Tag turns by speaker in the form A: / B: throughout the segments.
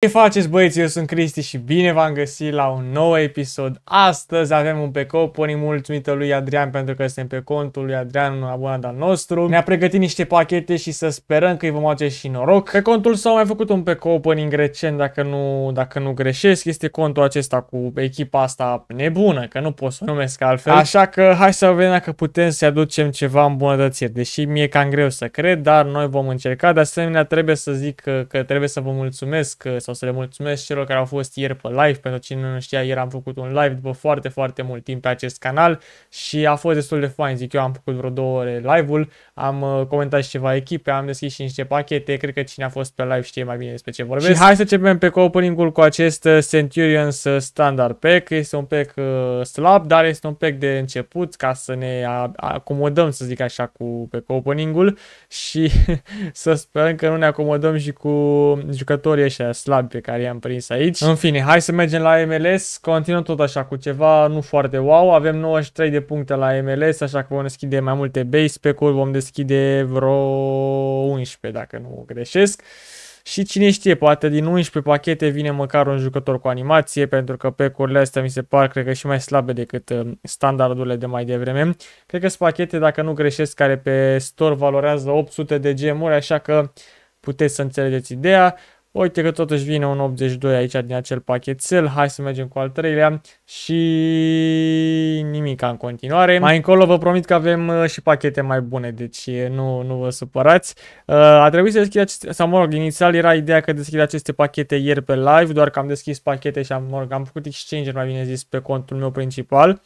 A: Ce faceți băieți, eu sunt Cristi și bine v-am găsit la un nou episod. Astăzi avem un pe opening mulțumită lui Adrian pentru că suntem pe contul lui Adrian, un abonat al nostru. Ne-a pregătit niște pachete și să sperăm că îi vom face și noroc. Pe contul au mai făcut un pe opening recent, dacă nu, dacă nu greșesc, este contul acesta cu echipa asta nebună, că nu pot să o numesc altfel. Așa că hai să vedem dacă putem să aducem ceva îmbunătățiri, deși mi-e cam greu să cred, dar noi vom încerca. De asemenea, trebuie să zic că, că trebuie să vă mulțumesc că sau să le mulțumesc celor care au fost ieri pe live. Pentru cine nu știa, ieri am făcut un live după foarte, foarte mult timp pe acest canal și a fost destul de fain, zic eu, am făcut vreo două ore live-ul, am uh, comentat și ceva echipe, am deschis și niște pachete, cred că cine a fost pe live știe mai bine despre ce vorbesc. Și hai să începem pe opening cu acest Centurions uh, uh, Standard Pack, este un pack slab, dar este un pack de început ca să ne acomodăm, să zic așa, cu pe opening-ul și să sperăm că nu ne acomodăm și cu jucătorii ăștia slabi slabi pe care i-am prins aici. În fine, hai să mergem la MLS. Continuăm tot așa cu ceva nu foarte wow. Avem 93 de puncte la MLS, așa că vom deschide mai multe base pe cur. vom deschide vreo 11 dacă nu greșesc. Și cine știe, poate din 11 pachete vine măcar un jucător cu animație, pentru că pe curile astea mi se par, cred că, și mai slabe decât uh, standardurile de mai devreme. Cred că sunt pachete, dacă nu greșesc, care pe store valorează 800 de gemuri, așa că puteți să înțelegeți ideea. Uite că totuși vine un 82 aici din acel pachetel. Hai să mergem cu al treilea și nimic în continuare. Mai încolo vă promit că avem uh, și pachete mai bune, deci nu, nu vă supărați. Uh, a trebuit să deschid aceste, sau mă rog, inițial era ideea că deschid aceste pachete ieri pe live, doar că am deschis pachete și am, mă rog, am făcut exchange mai bine zis, pe contul meu principal.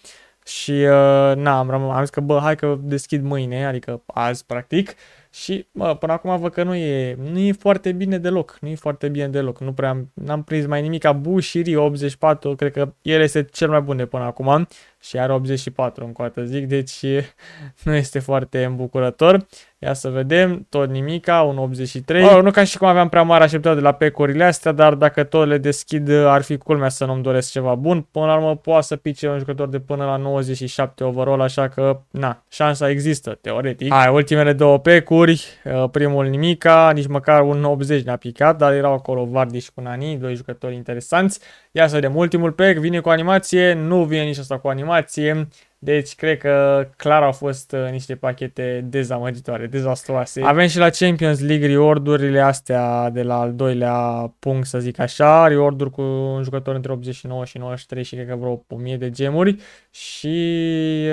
A: Și uh, na, am, am zis că bă, hai că deschid mâine, adică azi practic. Și, mă, până acum văd că nu e, nu e foarte bine deloc, nu e foarte bine deloc, nu prea am, n-am prins mai nimic. Abu Rio 84, cred că el este cel mai bun de până acum și are 84 în coată, zic, deci nu este foarte îmbucurător. Ia să vedem, tot nimica, un 83. Or, nu ca și cum aveam prea mare așteptat de la pecurile astea, dar dacă tot le deschid ar fi culmea să nu-mi doresc ceva bun. Până la urmă poate să pice un jucător de până la 97 overall, așa că, na, șansa există, teoretic. Hai, ultimele două pecuri goluri, uh, primul nimica, nici măcar un 80 n-a picat, dar erau acolo Vardy și Cunani, doi jucători interesanți. Ia să vedem, ultimul pack vine cu animație, nu vine nici asta cu animație, deci cred că clar au fost uh, niște pachete dezamăgitoare, dezastroase. Avem și la Champions League reward-urile astea de la al doilea punct, să zic așa, reward cu un jucător între 89 și 93 și cred că vreo 1000 de gemuri și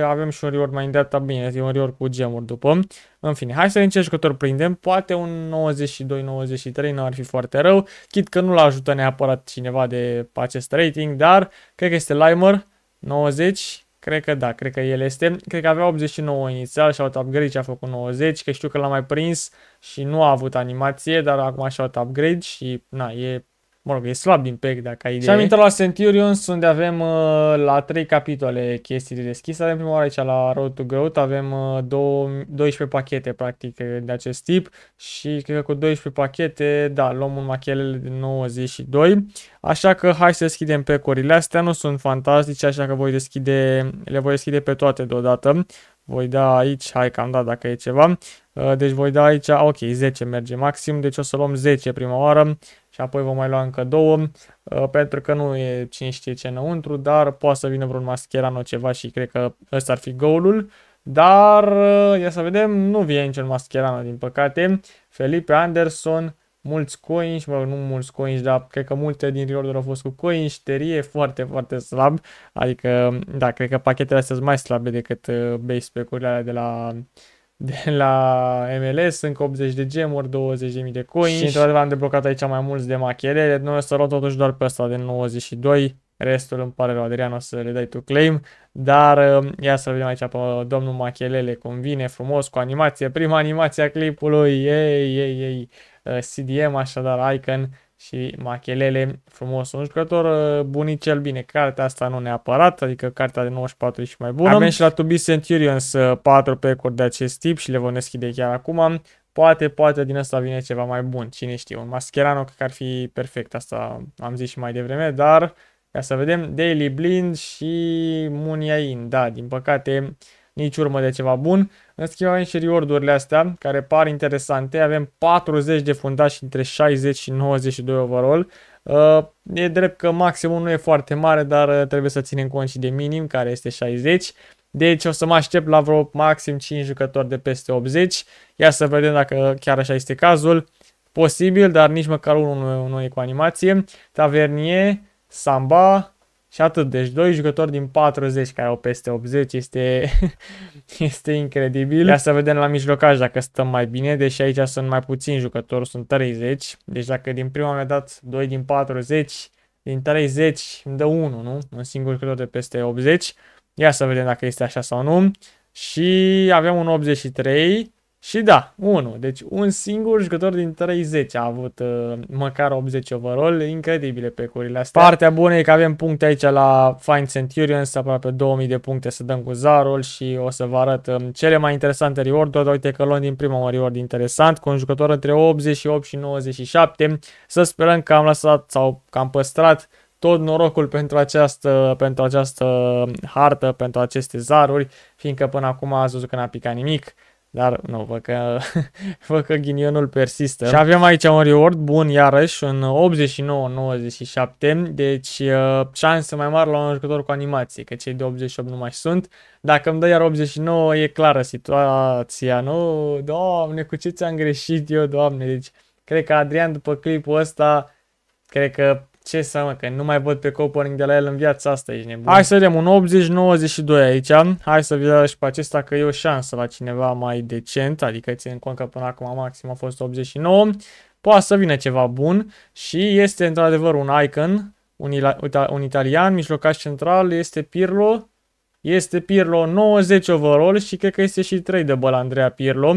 A: avem și un reward mai îndeată, bine, e un reward cu gemuri după. În fine, hai să vedem ce jucător prindem, poate un 92-93 nu ar fi foarte rău, chit că nu-l ajută neapărat cineva de acest rating, dar cred că este Limer, 90, Cred că da, cred că el este. Cred că avea 89 inițial și au upgrade și a făcut 90, că știu că l-a mai prins și nu a avut animație, dar acum și-a upgrade și na, e Mă rog, e slab din pec dacă ai idee. Și am intrat la Centurions unde avem uh, la 3 capitole chestii de deschis. Avem prima oară aici la Road to Growth, avem uh, două, 12 pachete practic de acest tip și cred că cu 12 pachete, da, luăm un machelele de 92. Așa că hai să deschidem pe corile astea, nu sunt fantastice, așa că voi deschide, le voi deschide pe toate deodată voi da aici, hai că am dat dacă e ceva, uh, deci voi da aici, ah, ok, 10 merge maxim, deci o să luăm 10 prima oară și apoi vom mai lua încă două, uh, pentru că nu e cine știe ce înăuntru, dar poate să vină vreun mascherano ceva și cred că ăsta ar fi golul. Dar, uh, ia să vedem, nu vine niciun mascherano din păcate. Felipe Anderson, mulți coins, mă, nu mulți coins, dar cred că multe din reorder au fost cu coins, terie foarte, foarte slab, adică, da, cred că pachetele astea sunt mai slabe decât uh, base pack-urile alea de la de la MLS, încă 80 de gemuri, 20.000 de coins și într-adevăr am deblocat aici mai mulți de machiere. noi o să luăm totuși doar pe ăsta de 92, Restul îmi pare rău, Adrian, o să le dai tu claim, dar um, ia să vedem aici pe domnul Machelele cum vine frumos cu animație, prima animație a clipului, ei, ei, ei, uh, CDM așadar, Icon și Machelele, frumos, un jucător uh, bunicel bine, cartea asta nu neapărat, adică cartea de 94 e și mai bună. Avem și la 2B Centurions 4 uh, pecuri de acest tip și le vom deschide chiar acum. Poate, poate din asta vine ceva mai bun, cine știe, un Mascherano că ar fi perfect, asta am zis și mai devreme, dar ca să vedem, Daily Blind și Muniain. Da, din păcate, nici urmă de ceva bun. În schimb avem și reward-urile astea, care par interesante. Avem 40 de fundași între 60 și 92 overall. Uh, e drept că maximul nu e foarte mare, dar uh, trebuie să ținem cont și de minim, care este 60. Deci o să mă aștept la vreo maxim 5 jucători de peste 80. Ia să vedem dacă chiar așa este cazul. Posibil, dar nici măcar unul nu e cu animație. Tavernier, Samba și atât. Deci doi jucători din 40 care au peste 80 este, este incredibil. Ia să vedem la mijlocaj dacă stăm mai bine, deși aici sunt mai puțini jucători, sunt 30. Deci dacă din prima mi-a dat 2 din 40, din 30 îmi dă 1, nu? Un singur jucător de peste 80. Ia să vedem dacă este așa sau nu. Și avem un 83 și da, 1. Deci un singur jucător din 30 a avut uh, măcar 80 overall. Incredibile pe curile astea. Partea bună e că avem puncte aici la Fine Centurions, aproape 2000 de puncte să dăm cu Zarul și o să vă arăt uh, cele mai interesante reward-uri. uite că luăm din prima un reward interesant cu un jucător între 88 și 97. Să sperăm că am lăsat sau că am păstrat tot norocul pentru această, pentru această hartă, pentru aceste zaruri, fiindcă până acum ați văzut că n-a picat nimic. Dar nu, văd că, vă că ghinionul persistă. Și avem aici un reward bun, iarăși, un 89-97, deci uh, șanse mai mari la un jucător cu animație, că cei de 88 nu mai sunt. Dacă îmi dă iar 89, e clară situația, nu? Doamne, cu ce ți-am greșit eu, doamne? Deci, cred că Adrian, după clipul ăsta, cred că ce mă, că nu mai văd pe Coponing de la el în viața asta, ești nebun. Hai să vedem un 80-92 aici. Hai să vedem și pe acesta că e o șansă la cineva mai decent, adică ținând cont că până acum maxim a fost 89. Poate să vină ceva bun și este într-adevăr un icon, un, un italian, mijlocaș central, este Pirlo. Este Pirlo 90 overall și cred că este și 3 de la Andreea Pirlo.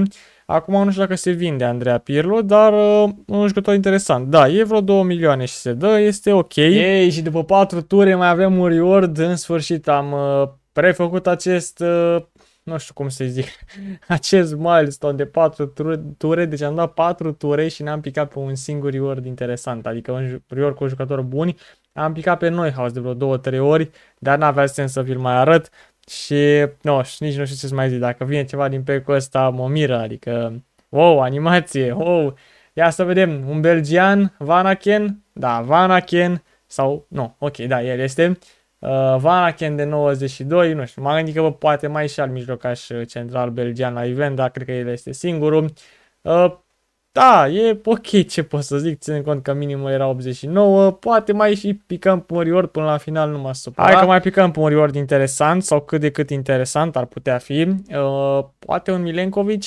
A: Acum nu știu dacă se vinde Andreea Pirlo, dar uh, un jucător interesant. Da, e vreo 2 milioane și se dă, este ok. Ei, și după 4 ture mai avem un reward. În sfârșit am uh, prefăcut acest... Uh, nu știu cum să zic, acest milestone de 4 ture, deci am dat 4 ture și ne-am picat pe un singur reward interesant, adică un reward cu un jucător bun. am picat pe noi house de vreo 2-3 ori, dar n-avea sens să vi-l mai arăt, și, nu, și nici nu știu ce mai zic, dacă vine ceva din pe ăsta, mă miră, adică, wow, animație, wow, ia să vedem, un belgian, Vanaken, da, Vanaken, sau, nu, ok, da, el este, uh, Vanaken de 92, nu știu, m-am gândit că bă, poate mai și al mijlocaș uh, central belgian la event, dar cred că el este singurul. Uh, da, e ok ce pot să zic, ținând cont că minimul era 89, poate mai și picăm pe un reward până la final, nu mă supăra. Hai că mai picăm pe un reward interesant sau cât de cât interesant ar putea fi, uh, poate un Milenkovic,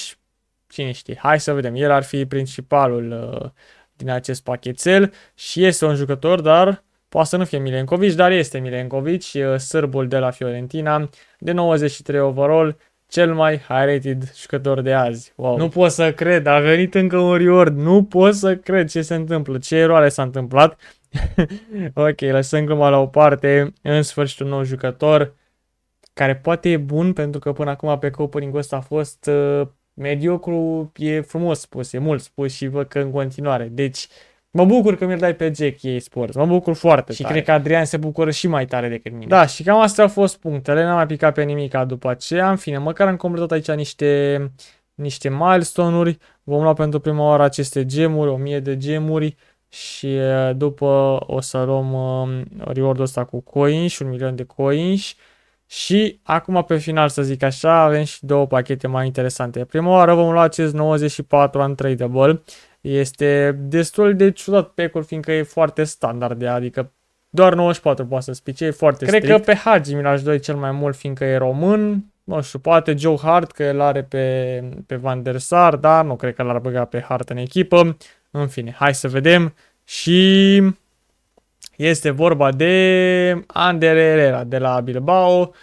A: cine știe, hai să vedem, el ar fi principalul uh, din acest pachetel și este un jucător, dar poate să nu fie Milenkovic, dar este Milenkovic, uh, sârbul de la Fiorentina, de 93 overall, cel mai high-rated jucător de azi. Wow. Nu pot să cred, a venit încă un reward, nu pot să cred ce se întâmplă, ce eroare s-a întâmplat. ok, lăsăm gluma la o parte, în sfârșit un nou jucător care poate e bun pentru că până acum pe opening ăsta a fost uh, mediocru, e frumos spus, e mult spus și văd că în continuare. Deci, Mă bucur că mi-l dai pe Jack ei Sports, mă bucur foarte și tare. Și cred că Adrian se bucură și mai tare decât mine. Da, și cam astea au fost punctele, n-am mai picat pe nimic. după aceea. În fine, măcar am completat aici niște, niște milestone-uri. Vom lua pentru prima oară aceste gemuri, 1000 de gemuri și după o să luăm um, reward-ul ăsta cu coins, un milion de coins. Și acum pe final să zic așa, avem și două pachete mai interesante. Prima oară vom lua acest 94 untradeable este destul de ciudat pack-ul, fiindcă e foarte standard, adică doar 94 poate să spice, e foarte Cred strict. că pe Hagi mi l-aș doi cel mai mult, fiindcă e român, nu știu, poate Joe Hart, că îl are pe, pe Van der Sar, da, nu cred că l-ar băga pe Hart în echipă. În fine, hai să vedem. Și este vorba de Ander Herrera de la Bilbao.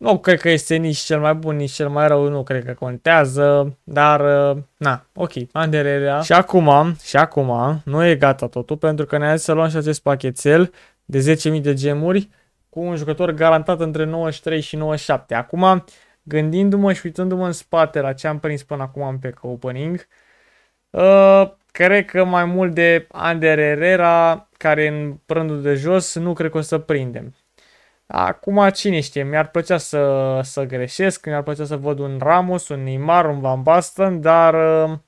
A: Nu cred că este nici cel mai bun, nici cel mai rău, nu cred că contează, dar uh, na, ok, anderelea. Și acum, și acum, nu e gata totul, pentru că ne-a zis să luăm și acest pachetel de 10.000 de gemuri cu un jucător garantat între 93 și 97. Acum, gândindu-mă și uitându-mă în spate la ce am prins până acum în pe opening, uh, cred că mai mult de Ander Herrera, care în rândul de jos, nu cred că o să prindem. Acum cine știe, mi-ar plăcea să, să greșesc, mi-ar plăcea să văd un Ramos, un Neymar, un Van Basten, dar uh,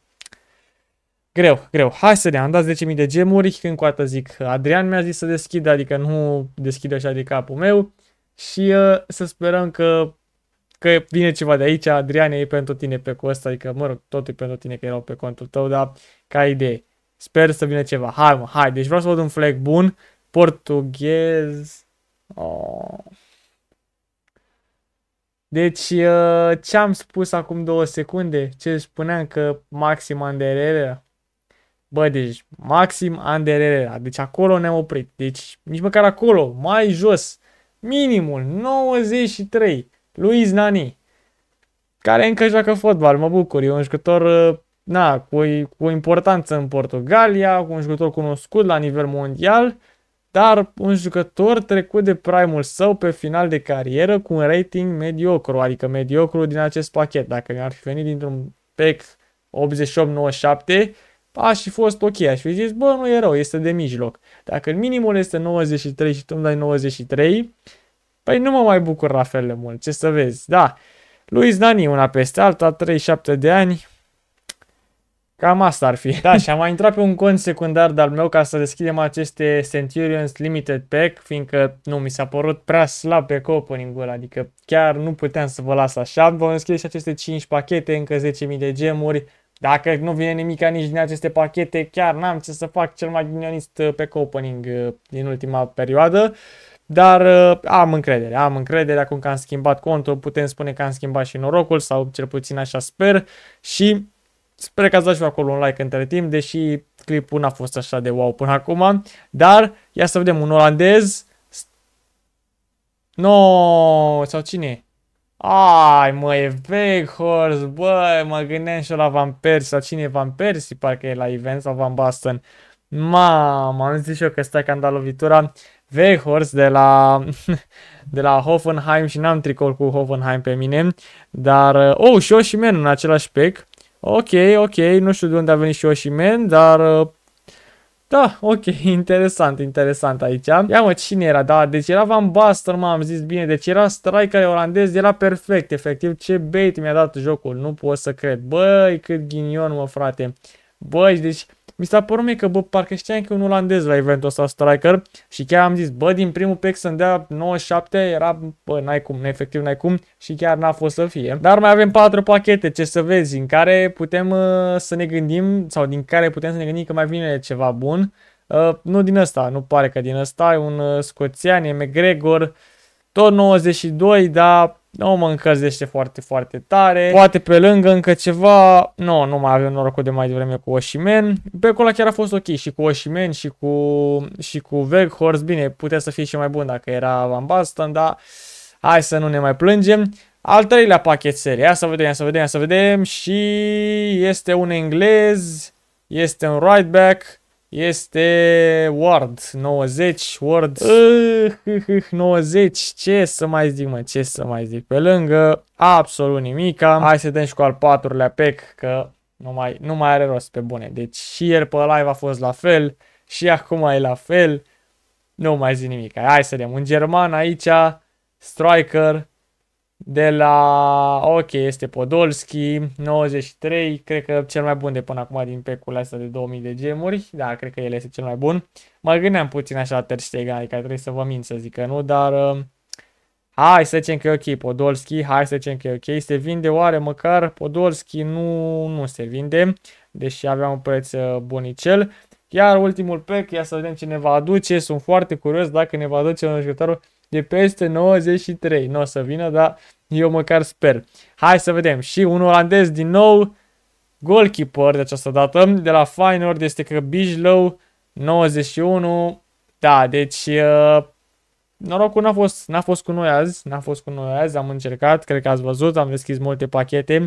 A: greu, greu. Hai să ne am dat 10.000 de gemuri, când cu atât zic, Adrian mi-a zis să deschid, adică nu deschid așa de capul meu și uh, să sperăm că că vine ceva de aici, Adrian e pentru tine pe cu ăsta, adică mă rog, tot e pentru tine că erau pe contul tău, dar ca idee. Sper să vină ceva. Hai mă, hai, deci vreau să văd un flag bun, portughez, Oh. Deci, uh, ce am spus acum două secunde? Ce spuneam că maxim Anderera? Bă, deci maxim Anderera. Deci acolo ne-am oprit. Deci nici măcar acolo, mai jos. Minimul 93. Luis Nani. Care încă joacă fotbal, mă bucur. E un jucător uh, na, cu, cu importanță în Portugalia, cu un jucător cunoscut la nivel mondial. Uh, dar un jucător trecut de primul său pe final de carieră cu un rating mediocru, adică mediocru din acest pachet. Dacă mi-ar fi venit dintr-un pack 88-97, aș fi fost ok, aș fi zis, bă, nu e rău, este de mijloc. Dacă minimul este 93 și tu îmi dai 93, păi nu mă mai bucur la fel de mult, ce să vezi, da. Luis Dani, una peste alta, 37 de ani, Cam asta ar fi. Da, și am mai intrat pe un cont secundar de-al meu ca să deschidem aceste Centurions Limited Pack, fiindcă nu, mi s-a părut prea slab pe opening-ul adică chiar nu puteam să vă las așa. Vom deschide și aceste 5 pachete, încă 10.000 de gemuri. Dacă nu vine nimica nici din aceste pachete, chiar n-am ce să fac cel mai ghinionist uh, pe opening uh, din ultima perioadă. Dar uh, am încredere, am încredere, acum că am schimbat contul, putem spune că am schimbat și norocul sau cel puțin așa sper și Sper că ați dat și acolo un like între timp, deși clipul n-a fost așa de wow până acum. Dar, ia să vedem, un olandez... No, sau cine Ai, mă, e Veghorst, bă, mă gândeam și la Van Persie, sau cine e Van Persie, parcă e la event, sau Van Basten. Mamă, am zis și eu că stai dat lovitura. Veghorst de la, de la Hoffenheim și n-am tricol cu Hoffenheim pe mine, dar, oh, și eu și Men în același pec. Ok, ok, nu știu de unde a venit și Oshimen, dar... Uh, da, ok, interesant, interesant aici. Ia mă, cine era? Da, deci era Van Buster, m-am zis bine. Deci era striker olandez, era perfect, efectiv. Ce bait mi-a dat jocul, nu pot să cred. Băi, cât ghinion, mă, frate. Băi, deci mi s-a părut mie că, bă, parcă știam că un olandez la eventul ăsta striker și chiar am zis, bă, din primul pick să-mi dea 97, era, bă, n-ai cum, efectiv n-ai cum și chiar n-a fost să fie. Dar mai avem patru pachete, ce să vezi, în care putem uh, să ne gândim sau din care putem să ne gândim că mai vine ceva bun. Uh, nu din ăsta, nu pare că din ăsta, e un uh, scoțian, e McGregor, tot 92, dar nu mă încălzește foarte, foarte tare. Poate pe lângă încă ceva. Nu, no, nu mai avem norocul de mai devreme cu Oshimen. Pe acolo chiar a fost ok și cu Oshimen și cu, și cu Veghorst. Bine, putea să fie și mai bun dacă era Van Basten, dar hai să nu ne mai plângem. Al treilea pachet serie. Ia să vedem, ia să vedem, ia să vedem. Și este un englez, este un right back. Este Word 90, Word 90, ce să mai zic mă, ce să mai zic, pe lângă absolut nimica, hai să dăm și cu al patrulea pec că nu mai, nu mai are rost pe bune, deci și el pe live a fost la fel și acum e la fel, nu mai zic nimic, hai să dăm, un german aici, striker, de la, ok, este Podolski, 93, cred că cel mai bun de până acum din pecul ăsta de 2000 de gemuri, da, cred că el este cel mai bun. Mă gândeam puțin așa la Ter Stegen, adică trebuie să vă mint să zic că nu, dar uh, hai să zicem că e ok Podolski, hai să zicem că e ok, se vinde oare măcar Podolski, nu, nu se vinde, deși avea un preț uh, bunicel. Iar ultimul pec, ia să vedem ce ne va aduce, sunt foarte curios dacă ne va aduce un jucătorul de peste 93. Nu o să vină, dar eu măcar sper. Hai să vedem. Și un olandez din nou, goalkeeper de această dată, de la Feyenoord, este că Bijlow, 91. Da, deci uh, norocul n-a fost, a fost cu noi azi, n-a fost cu noi azi, am încercat, cred că ați văzut, am deschis multe pachete,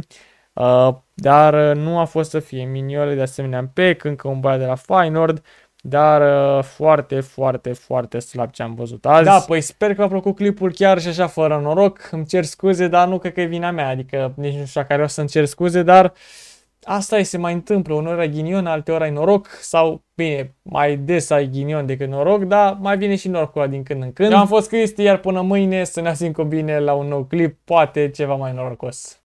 A: uh, dar uh, nu a fost să fie miniole de asemenea pe, încă un băiat de la Feyenoord, dar uh, foarte, foarte, foarte slab ce am văzut azi. Da, păi sper că v-a plăcut clipul chiar și așa fără noroc. Îmi cer scuze, dar nu cred că e vina mea, adică nici nu știu care o să-mi cer scuze, dar asta e, se mai întâmplă. Unor ai ghinion, alteori ai noroc sau, bine, mai des ai ghinion decât noroc, dar mai vine și norocul din când în când. Eu da. am fost Cristi, iar până mâine să ne asim cu bine la un nou clip, poate ceva mai norocos.